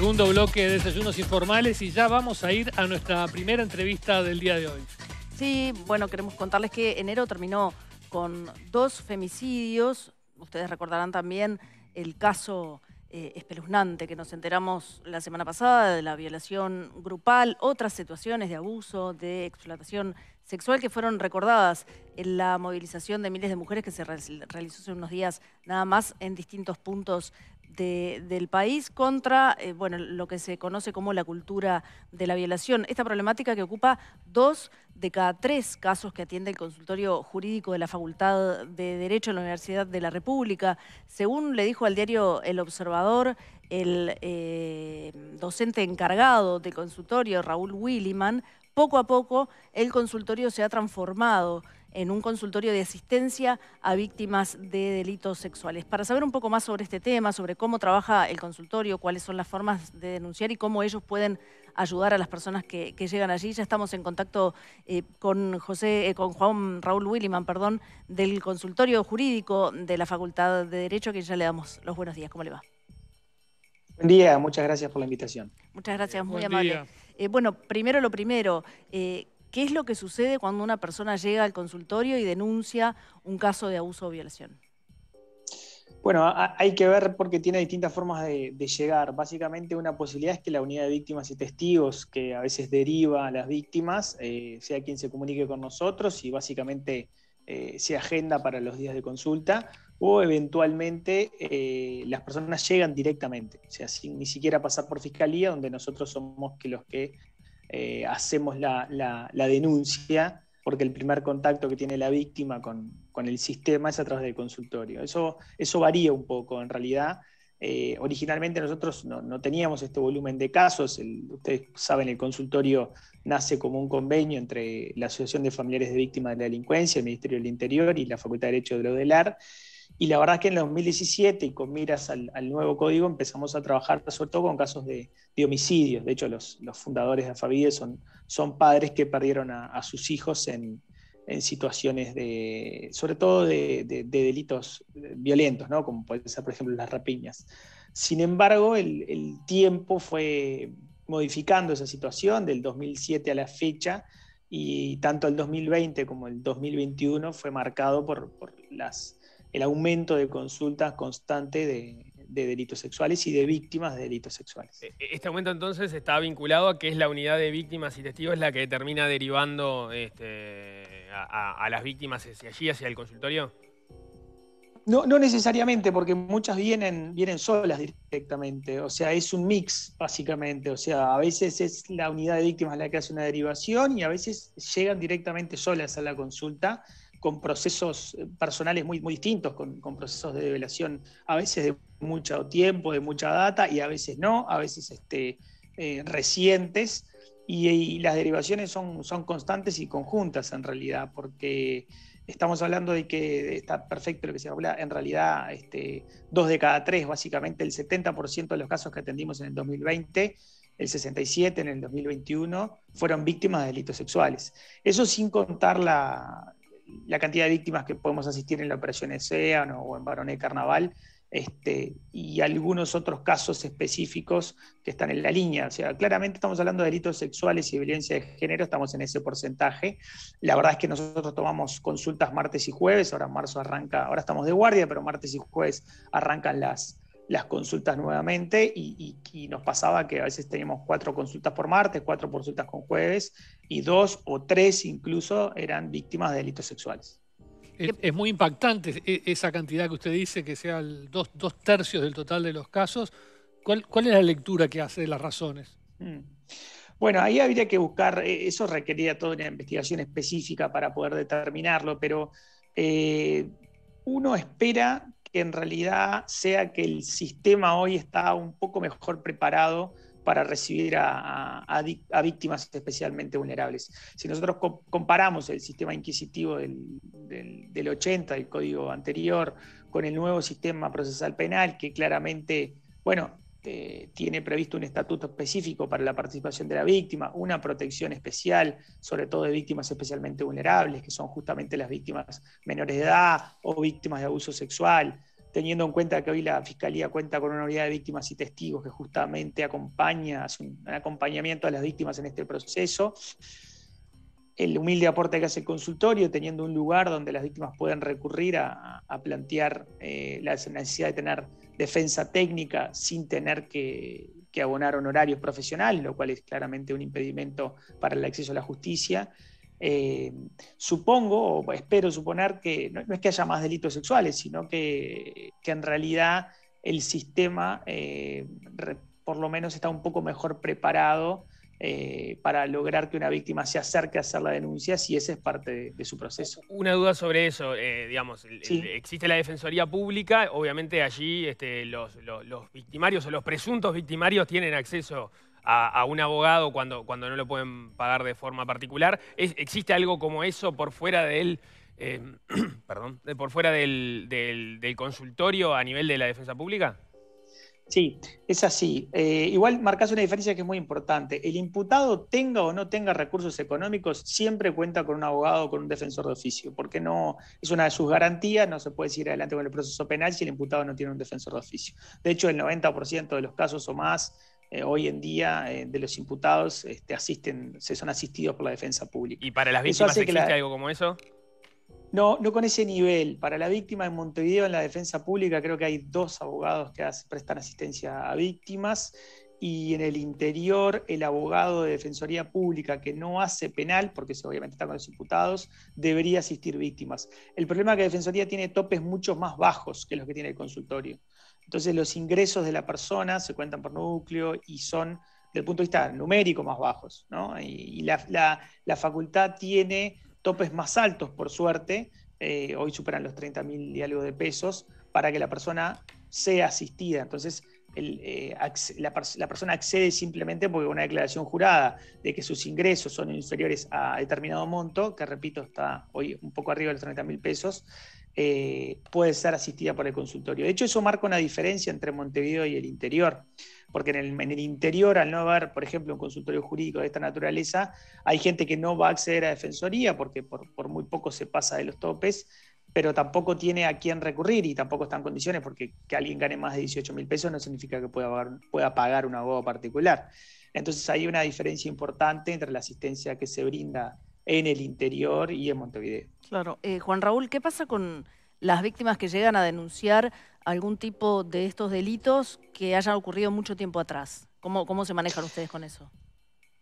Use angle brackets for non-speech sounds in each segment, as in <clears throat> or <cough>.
segundo bloque de Desayunos Informales y ya vamos a ir a nuestra primera entrevista del día de hoy. Sí, bueno, queremos contarles que enero terminó con dos femicidios. Ustedes recordarán también el caso eh, espeluznante que nos enteramos la semana pasada de la violación grupal, otras situaciones de abuso, de explotación sexual que fueron recordadas en la movilización de miles de mujeres que se realizó hace unos días nada más en distintos puntos del país contra eh, lo que se conoce como la cultura de la violación. Esta problemática que ocupa dos de cada tres casos que atiende el consultorio jurídico de la Facultad de Derecho de la Universidad de la República. Según le dijo al diario El Observador, el eh, docente encargado del consultorio, Raúl Williman, poco a poco el consultorio se ha transformado en un consultorio de asistencia a víctimas de delitos sexuales. Para saber un poco más sobre este tema, sobre cómo trabaja el consultorio, cuáles son las formas de denunciar y cómo ellos pueden ayudar a las personas que, llegan allí, ya estamos en contacto eh, con José, eh, con Juan Raúl Williman, perdón, del consultorio jurídico de la Facultad de Derecho, que ya le damos los buenos días. ¿Cómo le va? Buen día, muchas gracias por la invitación. Muchas gracias, muy amable. Eh, bueno, primero lo primero, eh, ¿qué es lo que sucede cuando una persona llega al consultorio y denuncia un caso de abuso o violación? Bueno, hay que ver porque tiene distintas formas de, llegar. Básicamente una posibilidad es que la unidad de víctimas y testigos, que a veces deriva a las víctimas, eh, sea quien se comunique con nosotros y básicamente sea se agenda para los días de consulta o eventualmente eh, las personas llegan directamente, o sea, sin ni siquiera pasar por fiscalía, donde nosotros somos que los que eh, hacemos la, denuncia, porque el primer contacto que tiene la víctima con, el sistema es a través del consultorio. Eso, eso varía un poco, en realidad. Eh, originalmente nosotros no, teníamos este volumen de casos, ustedes saben, el consultorio nace como un convenio entre la Asociación de Familiares de Víctimas de la Delincuencia, el Ministerio del Interior y la Facultad de Derecho de la UDELAR, y la verdad es que en el 2017 y con miras al, nuevo código empezamos a trabajar sobre todo con casos de, homicidios. De hecho, los, fundadores de Afavide son, son padres que perdieron a, sus hijos en, situaciones de, sobre todo de, delitos violentos, ¿no? como pueden ser, por ejemplo, las rapiñas. Sin embargo, el, tiempo fue modificando esa situación del 2007 a la fecha y tanto el 2020 como el 2021 fue marcado por las el aumento de consultas constante de, delitos sexuales y de víctimas de delitos sexuales. E, e, este aumento entonces está vinculado a que es la unidad de víctimas y testigos la que termina derivando este, a, las víctimas hacia allí, hacia el consultorio. No, no necesariamente, porque muchas vienen, vienen solas directamente, o sea, es un mix básicamente, o sea, a veces es la unidad de víctimas la que hace una derivación y a veces llegan directamente solas a la consulta con procesos eh, personales muy, muy distintos, con, procesos de develación a veces de mucho tiempo, de mucha data y a veces no, a veces este, eh, recientes. Y, las derivaciones son, son constantes y conjuntas en realidad, porque estamos hablando de que está perfecto lo que se habla, en realidad este, dos de cada tres, básicamente el 70% de los casos que atendimos en el 2020, el 67 en el 2021, fueron víctimas de delitos sexuales. Eso sin contar la, la cantidad de víctimas que podemos asistir en la Operación ESEAN o en Baronet Carnaval, este, y algunos otros casos específicos que están en la línea. O sea, claramente estamos hablando de delitos sexuales y violencia de género, estamos en ese porcentaje. La verdad es que nosotros tomamos consultas martes y jueves, ahora marzo arranca, ahora estamos de guardia, pero martes y jueves arrancan las, las consultas nuevamente y, y nos pasaba que a veces teníamos cuatro consultas por martes, cuatro consultas con jueves y dos o tres incluso eran víctimas de delitos sexuales. Es, muy impactante e, esa cantidad que usted dice, que sea el dos, tercios del total de los casos. ¿Cuál, es la lectura que hace de las razones? Mm. Bueno, ahí habría que buscar, eh, eso requería toda una investigación específica para poder determinarlo, pero eh, uno espera que en realidad sea que el sistema hoy está un poco mejor preparado para recibir a, víctimas especialmente vulnerables. Si nosotros comparamos el sistema inquisitivo del, del, 80, el código anterior, con el nuevo sistema procesal penal, que claramente, bueno, eh, tiene previsto un estatuto específico para la participación de la víctima, una protección especial, sobre todo de víctimas especialmente vulnerables, que son justamente las víctimas menores de edad o víctimas de abuso sexual, teniendo en cuenta que hoy la Fiscalía cuenta con una unidad de víctimas y testigos que justamente acompaña, hace un, acompañamiento a las víctimas en este proceso. El humilde aporte que hace el consultorio, teniendo un lugar donde las víctimas pueden recurrir a, plantear eh, la necesidad de tener defensa técnica sin tener que, que abonar honorarios profesionales, lo cual es claramente un impedimento para el acceso a la justicia eh, supongo, espero suponer que no, es que haya más delitos sexuales, sino que, en realidad el sistema eh, por lo menos está un poco mejor preparado eh, para lograr que una víctima se acerque a hacer la denuncia si ese es parte de, su proceso. Una duda sobre eso, digamos, existe la Defensoría Pública, obviamente allí este, los, los, victimarios o los presuntos victimarios tienen acceso a, un abogado cuando, cuando no lo pueden pagar de forma particular. ¿Existe algo como eso por fuera del, em, <clears throat> por fuera del, consultorio a nivel de la defensa pública? Sí, es así. Eh, igual marcas una diferencia que es muy importante. El imputado tenga o no tenga recursos económicos, siempre cuenta con un abogado o con un defensor de oficio, porque no es una de sus garantías, no se puede seguir adelante con el proceso penal si el imputado no tiene un defensor de oficio. De hecho, el 90% de los casos o más eh, hoy en día eh, de los imputados este, asisten, se son asistidos por la defensa pública. ¿Y para las víctimas existe algo como eso? No, no con ese nivel. Para la víctima en Montevideo, en la defensa pública, creo que hay dos abogados que prestan asistencia a víctimas. Y en el interior, el abogado de Defensoría Pública que no hace penal, porque obviamente está con los imputados, debería asistir víctimas. El problema es que Defensoría tiene topes mucho más bajos que los que tiene el consultorio. Entonces los ingresos de la persona se cuentan por núcleo y son, desde el punto de vista numérico, más bajos. ¿no? Y, la, facultad tiene topes más altos, por suerte, eh, hoy superan los 30.000 mil y algo de pesos, para que la persona sea asistida. Entonces eh, la, la, persona accede simplemente porque una declaración jurada de que sus ingresos son inferiores a determinado monto, que repito, está hoy un poco arriba de los 30.000 pesos, eh, puede ser asistida por el consultorio. De hecho, eso marca una diferencia entre Montevideo y el interior, porque en el, interior, al no haber, por ejemplo, un consultorio jurídico de esta naturaleza, hay gente que no va a acceder a defensoría porque por, muy poco se pasa de los topes, pero tampoco tiene a quién recurrir y tampoco está en condiciones, porque que alguien gane más de 18 mil pesos no significa que pueda pagar, pueda pagar un abogado particular. Entonces hay una diferencia importante entre la asistencia que se brinda en el interior y en Montevideo. Claro. Eh, Juan Raúl, ¿qué pasa con las víctimas que llegan a denunciar algún tipo de estos delitos que hayan ocurrido mucho tiempo atrás? ¿Cómo, cómo se manejan ustedes con eso?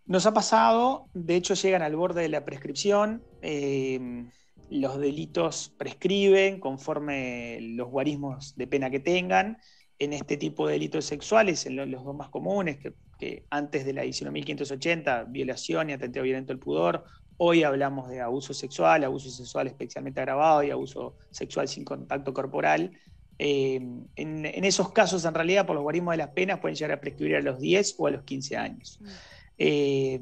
Nos ha pasado, de hecho llegan al borde de la prescripción, eh, los delitos prescriben conforme los guarismos de pena que tengan. En este tipo de delitos sexuales, en los dos más comunes, que, antes de la edición 1580, violación y atentado violento al pudor, Hoy hablamos de abuso sexual, abuso sexual especialmente agravado y abuso sexual sin contacto corporal. Eh, en, esos casos, en realidad, por los guarismos de las penas pueden llegar a prescribir a los 10 o a los 15 años. Mm. Eh,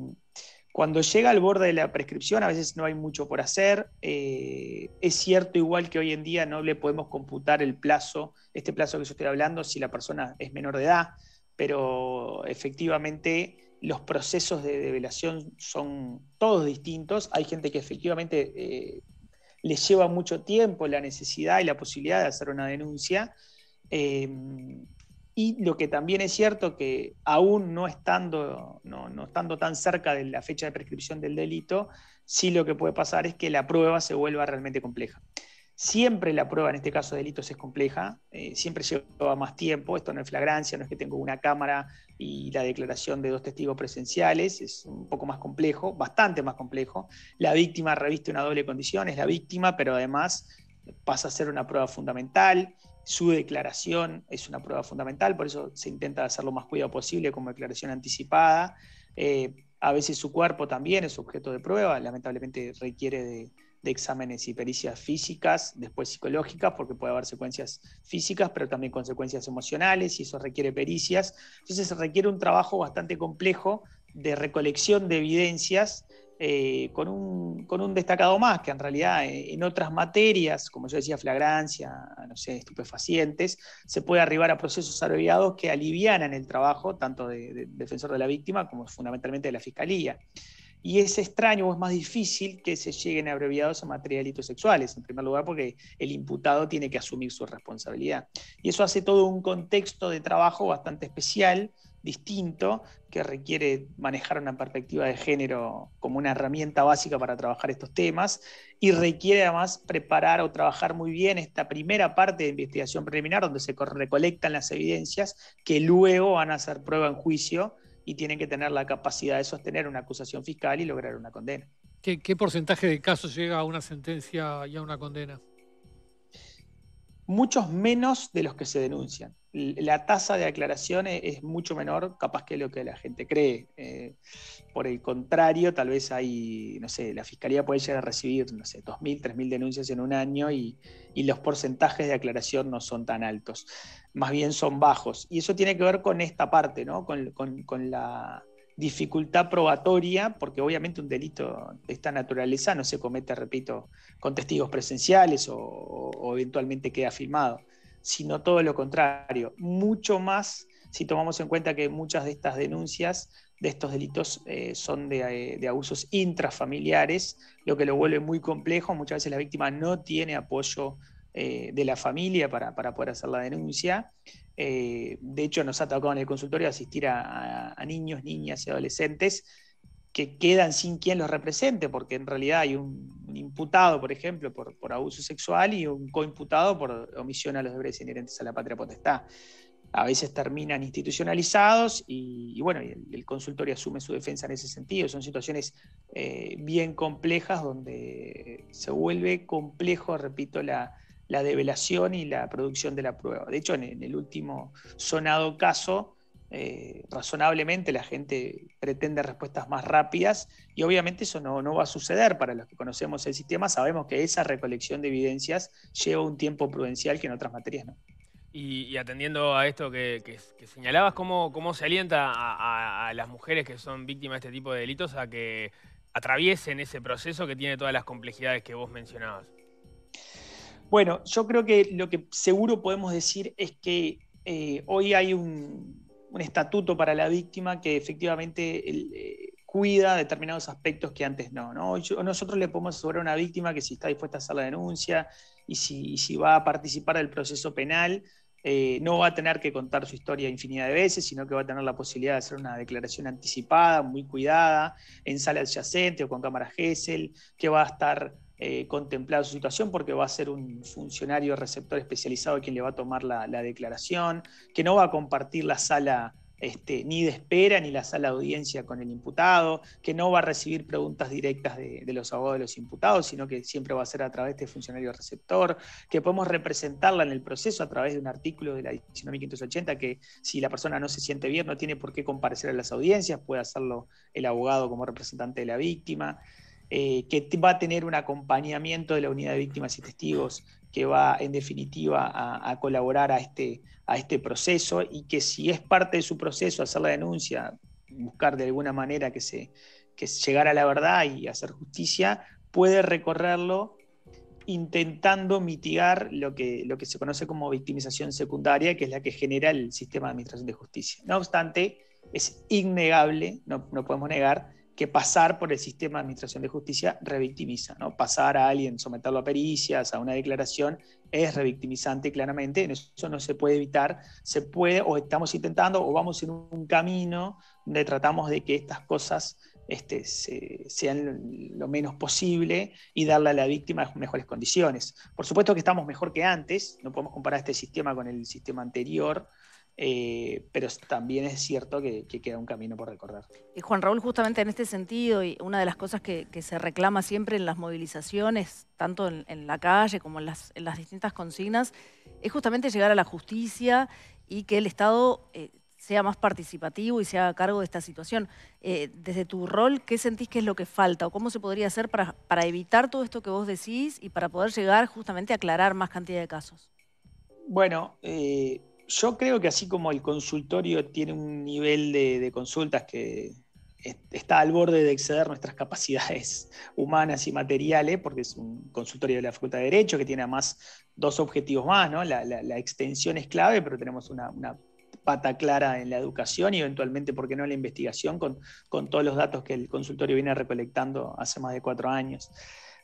cuando llega al borde de la prescripción, a veces no hay mucho por hacer. Eh, es cierto, igual que hoy en día no le podemos computar el plazo, este plazo que yo estoy hablando, si la persona es menor de edad, pero efectivamente los procesos de develación son todos distintos. Hay gente que efectivamente eh, les lleva mucho tiempo la necesidad y la posibilidad de hacer una denuncia. Eh, y lo que también es cierto que aún no estando, no, no estando tan cerca de la fecha de prescripción del delito, sí lo que puede pasar es que la prueba se vuelva realmente compleja. Siempre la prueba en este caso de delitos es compleja, eh, siempre lleva más tiempo, esto no es flagrancia, no es que tengo una cámara y la declaración de dos testigos presenciales, es un poco más complejo, bastante más complejo. La víctima reviste una doble condición, es la víctima, pero además pasa a ser una prueba fundamental, su declaración es una prueba fundamental, por eso se intenta hacer lo más cuidado posible como declaración anticipada. Eh, a veces su cuerpo también es objeto de prueba, lamentablemente requiere de, de exámenes y pericias físicas, después psicológicas, porque puede haber secuencias físicas, pero también consecuencias emocionales, y eso requiere pericias. Entonces se requiere un trabajo bastante complejo de recolección de evidencias eh, con, un, destacado más, que en realidad eh, en otras materias, como yo decía, flagrancia, no sé, estupefacientes, se puede arribar a procesos abreviados que alivianan el trabajo tanto del defensor de la víctima como fundamentalmente de la fiscalía. Y es extraño o es más difícil que se lleguen abreviados a materialitos sexuales, en primer lugar porque el imputado tiene que asumir su responsabilidad. Y eso hace todo un contexto de trabajo bastante especial, distinto, que requiere manejar una perspectiva de género como una herramienta básica para trabajar estos temas y requiere además preparar o trabajar muy bien esta primera parte de investigación preliminar donde se recolectan las evidencias que luego van a ser prueba en juicio y tienen que tener la capacidad de sostener una acusación fiscal y lograr una condena. ¿Qué, porcentaje de casos llega a una sentencia y a una condena? Muchos menos de los que se denuncian la tasa de aclaraciones es mucho menor capaz que lo que la gente cree. Eh, por el contrario, tal vez hay, no sé, la fiscalía puede llegar a recibir, no sé, 2.000, 3.000 denuncias en un año y, los porcentajes de aclaración no son tan altos, más bien son bajos. Y eso tiene que ver con esta parte, ¿no? Con, la dificultad probatoria, porque obviamente un delito de esta naturaleza no se comete, repito, con testigos presenciales o, eventualmente queda filmado sino todo lo contrario. Mucho más si tomamos en cuenta que muchas de estas denuncias de estos delitos eh, son eh, de, abusos intrafamiliares, lo que lo vuelve muy complejo. Muchas veces la víctima no tiene apoyo eh, de la familia para, poder hacer la denuncia. de hecho, nos ha tocado en el consultorio asistir a niños, niñas y adolescentes que quedan sin quien los represente, porque en realidad hay un, imputado, por ejemplo, por, abuso sexual y un coimputado por omisión a los deberes inherentes a la patria potestad. A veces terminan institucionalizados y, bueno, el, consultorio asume su defensa en ese sentido. Son situaciones eh, bien complejas donde se vuelve complejo, repito, la, la develación y la producción de la prueba. De hecho, en, el último sonado caso, eh, razonablemente la gente pretende respuestas más rápidas y obviamente eso no, va a suceder para los que conocemos el sistema, sabemos que esa recolección de evidencias lleva un tiempo prudencial que en otras materias no. Y, atendiendo a esto que, señalabas, ¿cómo, ¿cómo, se alienta a, las mujeres que son víctimas de este tipo de delitos a que atraviesen ese proceso que tiene todas las complejidades que vos mencionabas? Bueno, yo creo que lo que seguro podemos decir es que eh, hoy hay un, un estatuto para la víctima que efectivamente eh, cuida determinados aspectos que antes no. nosotros le podemos asegurar a una víctima que si está dispuesta a hacer la denuncia y si, va a participar del proceso penal, eh, no va a tener que contar su historia infinidad de veces, sino que va a tener la posibilidad de hacer una declaración anticipada, muy cuidada, en sala adyacente o con cámara Gesell, que va a estar eh, su situación porque va a ser un funcionario receptor especializado quien le va a tomar la, declaración, que no va a compartir la sala este, ni de espera ni la sala de audiencia con el imputado, que no va a recibir preguntas directas de, los abogados de los imputados, sino que siempre va a ser a través de este funcionario receptor, que podemos representarla en el proceso a través de un artículo de la 19580 que si la persona no se siente bien no tiene por qué comparecer a las audiencias, puede hacerlo el abogado como representante de la víctima. Eh, que va a tener un acompañamiento de la unidad de víctimas y testigos que va en definitiva a, colaborar este, a este, proceso y que si es parte de su proceso hacer la denuncia, buscar de alguna manera que se que llegara a la verdad y hacer justicia, puede recorrerlo intentando mitigar lo que, lo que se conoce como victimización secundaria, que es la que genera el sistema de administración de justicia. No obstante, es innegable, no podemos negar, que pasar por el sistema de administración de justicia revictimiza. ¿no? Pasar a alguien, someterlo a pericias, a una declaración, es revictimizante claramente, eso no se puede evitar, se puede o estamos intentando o vamos en un camino donde tratamos de que estas cosas este, sean lo menos posible y darle a la víctima mejores condiciones. Por supuesto que estamos mejor que antes, no podemos comparar este sistema con el sistema anterior, eh, pero también es cierto que, queda un camino por recorrer. Juan Raúl, justamente en este sentido, y una de las cosas que, se reclama siempre en las movilizaciones, tanto en, la calle como en las, distintas consignas, es justamente llegar a la justicia y que el Estado eh, sea más participativo y se haga cargo de esta situación. Eh, desde tu rol, ¿qué sentís que es lo que falta o cómo se podría hacer para, para evitar todo esto que vos decís y para poder llegar justamente a aclarar más cantidad de casos? Bueno, eh, yo creo que así como el consultorio tiene un nivel de, consultas que está al borde de exceder nuestras <laughs> capacidades humanas y materiales, porque es un consultorio de la Facultad de Derecho que tiene además dos objetivos más, ¿no? La, extensión es clave, pero tenemos una, pata clara en la educación y eventualmente, ¿por qué no?, la investigación con todos los datos que el consultorio viene recolectando hace más de cuatro años.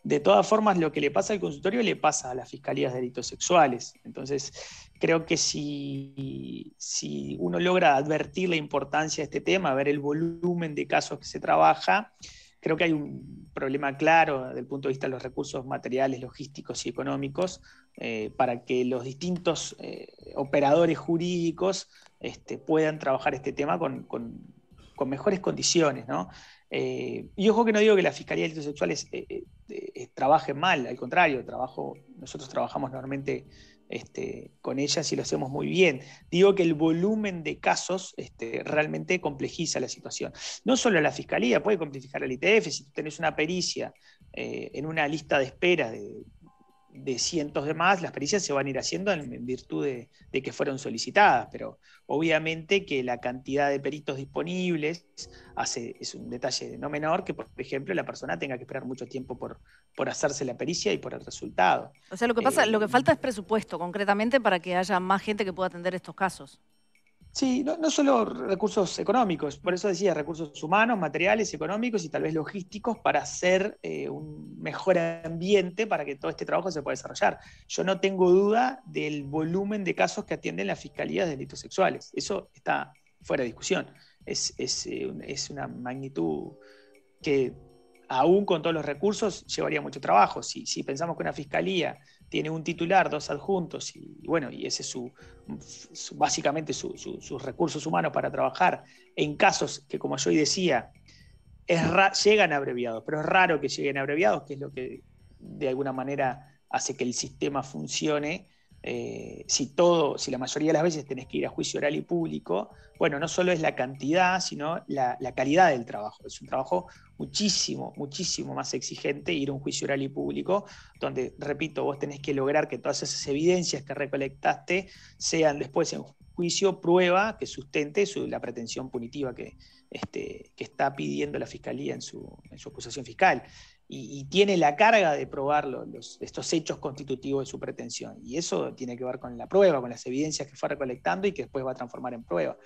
De todas formas, lo que le pasa al consultorio le pasa a las fiscalías de delitos sexuales. Entonces, creo que si, si uno logra advertir la importancia de este tema, ver el volumen de casos que se trabaja, creo que hay un problema claro desde el punto de vista de los recursos materiales, logísticos y económicos eh, para que los distintos eh, operadores jurídicos este, puedan trabajar este tema con, con mejores condiciones. ¿no? Eh, y ojo que no digo que la Fiscalía de Delitos Sexuales eh, eh, trabaje mal, al contrario, trabajo, nosotros trabajamos normalmente este, con ellas y lo hacemos muy bien. Digo que el volumen de casos este, realmente complejiza la situación. No solo la Fiscalía, puede complicar el ITF, si tú tenés una pericia en una lista de espera de de cientos de más, las pericias se van a ir haciendo en, virtud de, que fueron solicitadas, pero obviamente que la cantidad de peritos disponibles hace, es un detalle no menor que, por ejemplo, la persona tenga que esperar mucho tiempo por, por hacerse la pericia y por el resultado. O sea, lo que pasa, eh, lo que falta es presupuesto, concretamente, para que haya más gente que pueda atender estos casos. Sí, no, solo recursos económicos, por eso decía recursos humanos, materiales, económicos y tal vez logísticos para hacer eh, un mejor ambiente para que todo este trabajo se pueda desarrollar. Yo no tengo duda del volumen de casos que atienden las fiscalías de delitos sexuales. Eso está fuera de discusión. Es, eh, una magnitud que aún con todos los recursos llevaría mucho trabajo. si pensamos que una fiscalía tiene un titular, dos adjuntos, y, bueno, y ese es su, básicamente sus recursos humanos para trabajar en casos que, como yo hoy decía, llegan abreviados, pero es raro que lleguen abreviados, que es lo que de alguna manera hace que el sistema funcione eh, si todo, si la mayoría de las veces tenés que ir a juicio oral y público, bueno, no solo es la cantidad, sino la, calidad del trabajo. Es un trabajo muchísimo, muchísimo más exigente ir a un juicio oral y público, donde, repito, vos tenés que lograr que todas esas evidencias que recolectaste sean después en juicio prueba que sustente la pretensión punitiva este, que, está pidiendo la fiscalía en su acusación fiscal y, tiene la carga de probar estos hechos constitutivos de su pretensión. Y eso tiene que ver con la prueba, con las evidencias que fue recolectando y que después va a transformar en prueba.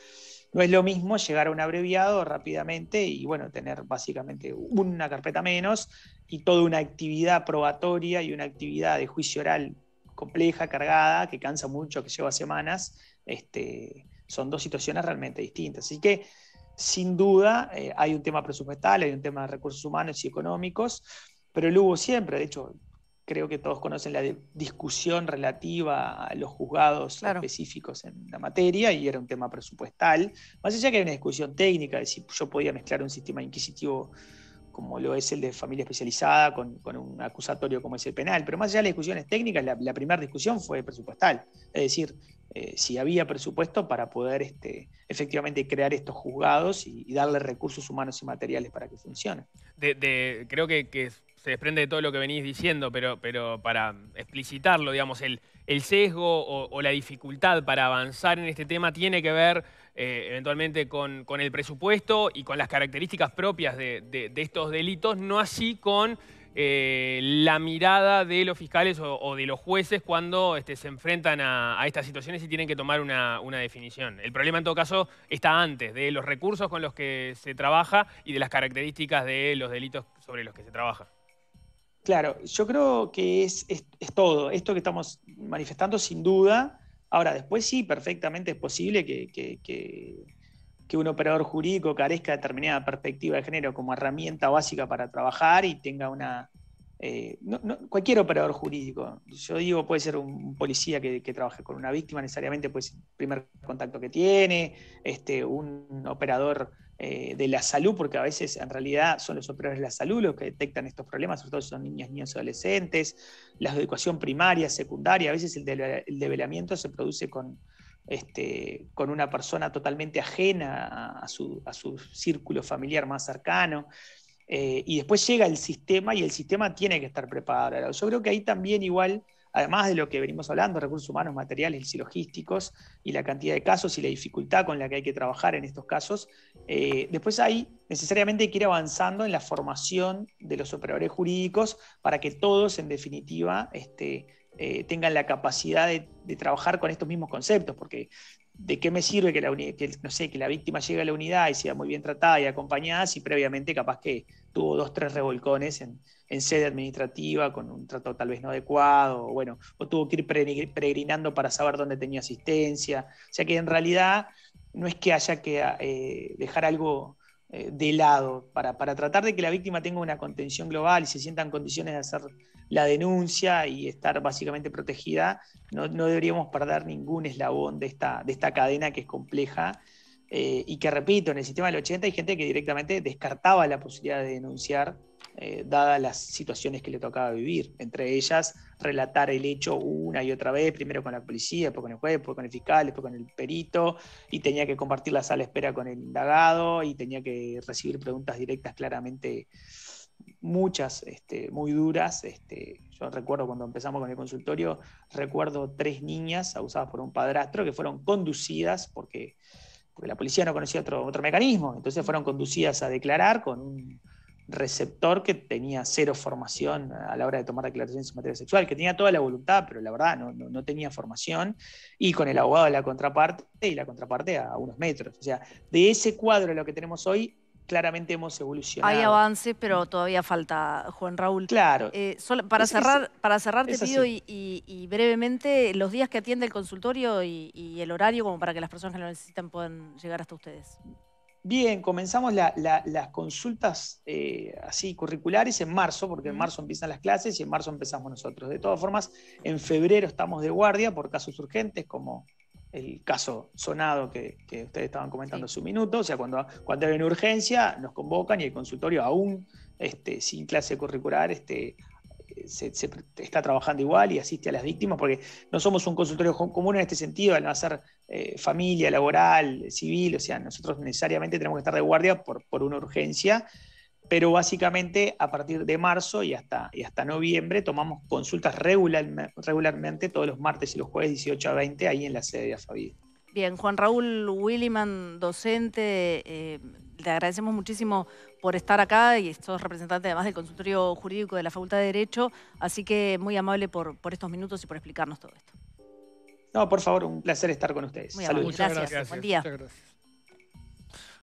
No es lo mismo llegar a un abreviado rápidamente y bueno, tener básicamente una carpeta menos y toda una actividad probatoria y una actividad de juicio oral compleja, cargada, que cansa mucho, que lleva semanas, este, son dos situaciones realmente distintas. Así que sin duda, eh, hay un tema presupuestal, hay un tema de recursos humanos y económicos, pero lo hubo siempre. De hecho, creo que todos conocen la discusión relativa a los juzgados específicos en la materia y era un tema presupuestal, más allá que era una discusión técnica de si yo podía mezclar un sistema inquisitivo como lo es el de familia especializada, con, un acusatorio como es el penal. Pero más allá de las discusiones técnicas, la, primera discusión fue presupuestal, es decir, eh, si había presupuesto para poder este, efectivamente crear estos juzgados y, darle recursos humanos y materiales para que funcione. creo que, se desprende de todo lo que venís diciendo, pero, pero para explicitarlo, digamos, el, el sesgo o, o la dificultad para avanzar en este tema tiene que ver eh, eventualmente con, el presupuesto y con las características propias de, estos delitos, no así con eh, la mirada de los fiscales o, de los jueces cuando este, se enfrentan a, estas situaciones y tienen que tomar una, definición. El problema en todo caso está antes, de los recursos con los que se trabaja y de las características de los delitos sobre los que se trabaja. Claro, yo creo que es, todo. Esto que estamos manifestando, sin duda, Ahora, después sí, perfectamente es posible que, un operador jurídico carezca de determinada perspectiva de género como herramienta básica para trabajar y tenga una... Eh, cualquier operador jurídico, yo digo, puede ser un policía que, trabaje con una víctima necesariamente, pues primer contacto que tiene, este, un operador eh, de la salud, porque a veces en realidad son los operadores de la salud los que detectan estos problemas, sobre todo son niños, niños, adolescentes, la educación primaria, secundaria, a veces el, develamiento se produce con, este, con una persona totalmente ajena a, su, círculo familiar más cercano. Eh, y después llega el sistema y el sistema tiene que estar preparado. Yo creo que ahí también igual además de lo que venimos hablando, recursos humanos, materiales y logísticos, y la cantidad de casos y la dificultad con la que hay que trabajar en estos casos, eh, después hay necesariamente que ir avanzando en la formación de los operadores jurídicos para que todos, en definitiva, este, eh, tengan la capacidad de, de, trabajar con estos mismos conceptos, porque ¿de qué me sirve que la, no sé, que la víctima llegue a la unidad y sea muy bien tratada y acompañada si previamente capaz que tuvo dos, tres revolcones en, sede administrativa con un trato tal vez no adecuado, o bueno, o tuvo que ir peregrinando para saber dónde tenía asistencia. O sea que en realidad no es que haya que ah, eh, dejar algo eh, de lado para, para tratar de que la víctima tenga una contención global y se sienta en condiciones de hacer la denuncia y estar básicamente protegida, no, deberíamos perder ningún eslabón de esta, de esta cadena que es compleja. Eh, y que repito, en el sistema del 80 hay gente que directamente descartaba la posibilidad de denunciar, eh, dadas las situaciones que le tocaba vivir, entre ellas relatar el hecho una y otra vez, primero con la policía, después con el juez, después con el fiscal, después con el perito, y tenía que compartir la sala de espera con el indagado, y tenía que recibir preguntas directas claramente muchas este, muy duras. Este, yo recuerdo cuando empezamos con el consultorio, recuerdo tres niñas abusadas por un padrastro que fueron conducidas porque, la policía no conocía otro, otro mecanismo. Entonces fueron conducidas a declarar con un receptor que tenía cero formación a la hora de tomar declaraciones en materia sexual, que tenía toda la voluntad, pero la verdad no, tenía formación, y con el abogado de la contraparte y la contraparte a unos metros. O sea, de ese cuadro lo que tenemos hoy claramente hemos evolucionado. Hay avances, pero todavía falta, Juan Raúl. Claro. Eh, solo, para, cerrar, para cerrar, te pido y, brevemente los días que atiende el consultorio y, el horario, como para que las personas que lo necesitan puedan llegar hasta ustedes. Bien, comenzamos las consultas eh, así curriculares en marzo, porque en marzo empiezan las clases y en marzo empezamos nosotros. De todas formas, en febrero estamos de guardia por casos urgentes como el caso sonado que, ustedes estaban comentando hace un minuto, o sea, cuando, cuando hay una urgencia, nos convocan y el consultorio aún este, sin clase curricular este, se, está trabajando igual y asiste a las víctimas, porque no somos un consultorio común en este sentido, al no ser eh, familia, laboral, civil, o sea, nosotros necesariamente tenemos que estar de guardia por, por una urgencia pero básicamente a partir de marzo y hasta, y hasta noviembre tomamos consultas regular, regularmente todos los martes y los jueves 18 a 20 ahí en la sede de AFABID. Bien, Juan Raúl Williman, docente, eh, le agradecemos muchísimo por estar acá y sos representante además del consultorio jurídico de la Facultad de Derecho, así que muy amable por, por estos minutos y por explicarnos todo esto. No, por favor, un placer estar con ustedes. Saludos. Muchas gracias. Buen día. Muchas gracias.